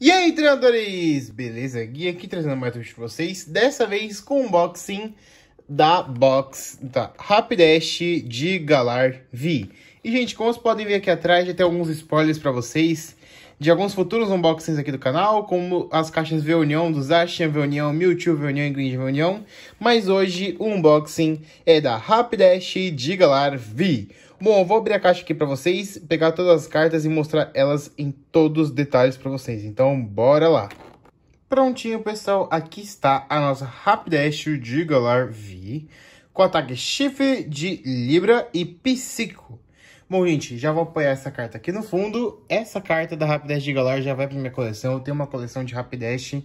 E aí, treinadores! Beleza? Gui aqui trazendo mais um vídeo para vocês. Dessa vez com o unboxing da box da Rapidash de Galar V. E, gente, como vocês podem ver aqui atrás, já tem alguns spoilers para vocês de alguns futuros unboxings aqui do canal, como as caixas dos do v Veunion, Mewtwo, Veunion e v Veunion, mas hoje o unboxing é da Rapidash de Galar V. Bom, eu vou abrir a caixa aqui para vocês, pegar todas as cartas e mostrar elas em todos os detalhes para vocês, então bora lá! Prontinho, pessoal, aqui está a nossa Rapidash de Galar V, com ataque Chifre de Libra e Psico. Bom, gente, já vou apoiar essa carta aqui no fundo. Essa carta da Rapidash de Galar já vai pra minha coleção. Eu tenho uma coleção de Rapidash,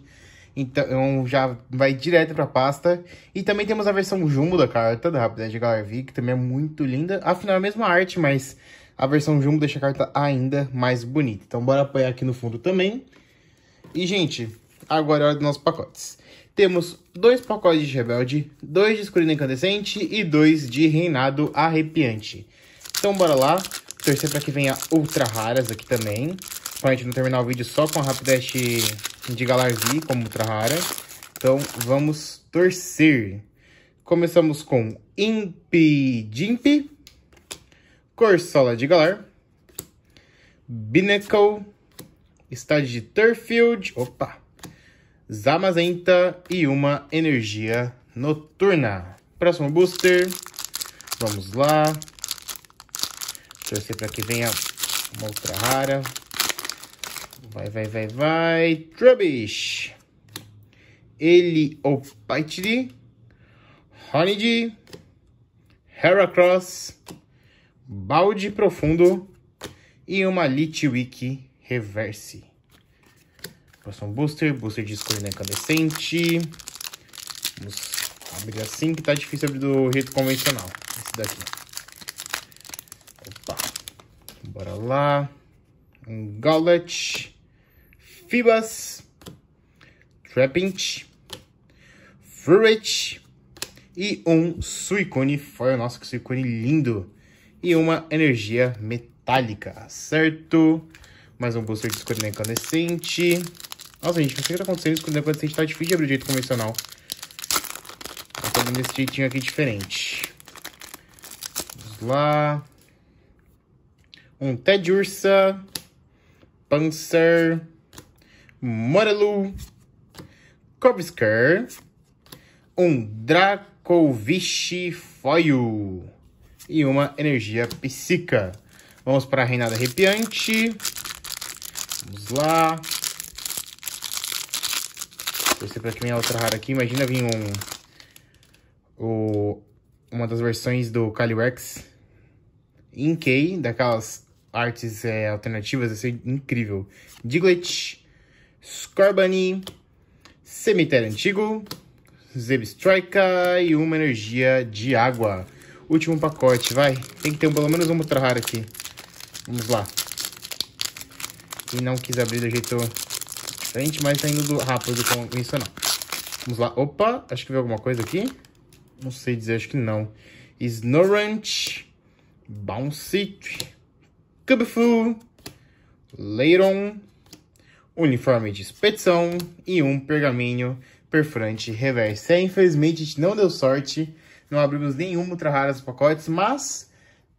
então já vai direto pra pasta. E também temos a versão Jumbo da carta, da Rapidash de Galar V, que também é muito linda. Afinal, é a mesma arte, mas a versão Jumbo deixa a carta ainda mais bonita. Então, bora apoiar aqui no fundo também. E, gente, agora é hora dos nossos pacotes. Temos dois pacotes de Rebelde, dois de Escurina Incandescente e dois de Reinado Arrepiante. Então bora lá, torcer para que venha ultra raras aqui também. Pra gente não terminar o vídeo só com a Rapidash de Galarvi como ultra rara. Então vamos torcer. Começamos com Imp Jimp, Corsola de Galar, Binnacle, Estádio de Turfield, opa, Zamazenta e uma Energia Noturna. Próximo booster, vamos lá. Torcer para que venha uma outra rara. Vai, vai, vai, vai. Trubbish. Eli Opaitli. Honeydi. Heracross. Balde Profundo. E uma Litwick Reverse. Próximo booster. Booster de escolha incandescente. Vamos abrir assim que tá difícil abrir do jeito convencional. Esse daqui. Bora lá. Um Gauntlet. Fibas. Trapinch. Fruit. E um Suicune. Foi o nosso Suicune lindo. E uma energia metálica, certo? Mais um booster de escudo incandescente. Nossa, gente, não sei o que tá acontecendo. Escudo incandescente tá difícil de abrir do jeito convencional. Tá dando esse jeitinho aqui diferente. Vamos lá um Ted Ursa, Panzer, Morelu, Corvsker, um Dracovish Foil e uma energia Psica. Vamos para a Reinada Arrepiante. Vamos lá. Torcer para que venha outra rara aqui. Imagina vir um... O, uma das versões do Calyrex Inkei, daquelas artes é, alternativas, vai ser incrível. Diglett, Scorbunny, Cemitério Antigo, Zebstrika e uma energia de água. Último pacote, vai. Tem que ter um, pelo menos um outra rara aqui. Vamos lá. E não quis abrir do jeito diferente, mas tá indo rápido isso não. Vamos lá. Opa, acho que veio alguma coisa aqui. Não sei dizer, acho que não. Snorunt, Bouncy, Cubifu, Leiron, uniforme de expedição e um pergaminho perfurante reverso. É, infelizmente a gente não deu sorte, não abrimos nenhum ultra raras pacotes, mas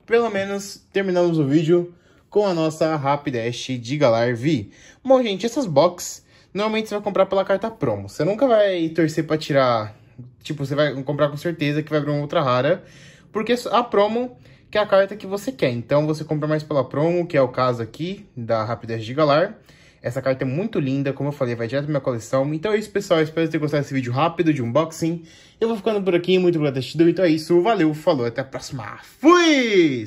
pelo menos terminamos o vídeo com a nossa Rapidash de Galar V. Bom, gente, essas boxes normalmente você vai comprar pela carta promo. Você nunca vai torcer para tirar, tipo, você vai comprar com certeza que vai abrir uma ultra rara, porque a promo que é a carta que você quer. Então você compra mais pela promo, que é o caso aqui da Rapidez de Galar. Essa carta é muito linda, como eu falei, vai direto pra minha coleção. Então é isso, pessoal. Eu espero ter gostado desse vídeo rápido de unboxing. Eu vou ficando por aqui, muito obrigado por assistir. Então é isso, valeu, falou, até a próxima. Fui!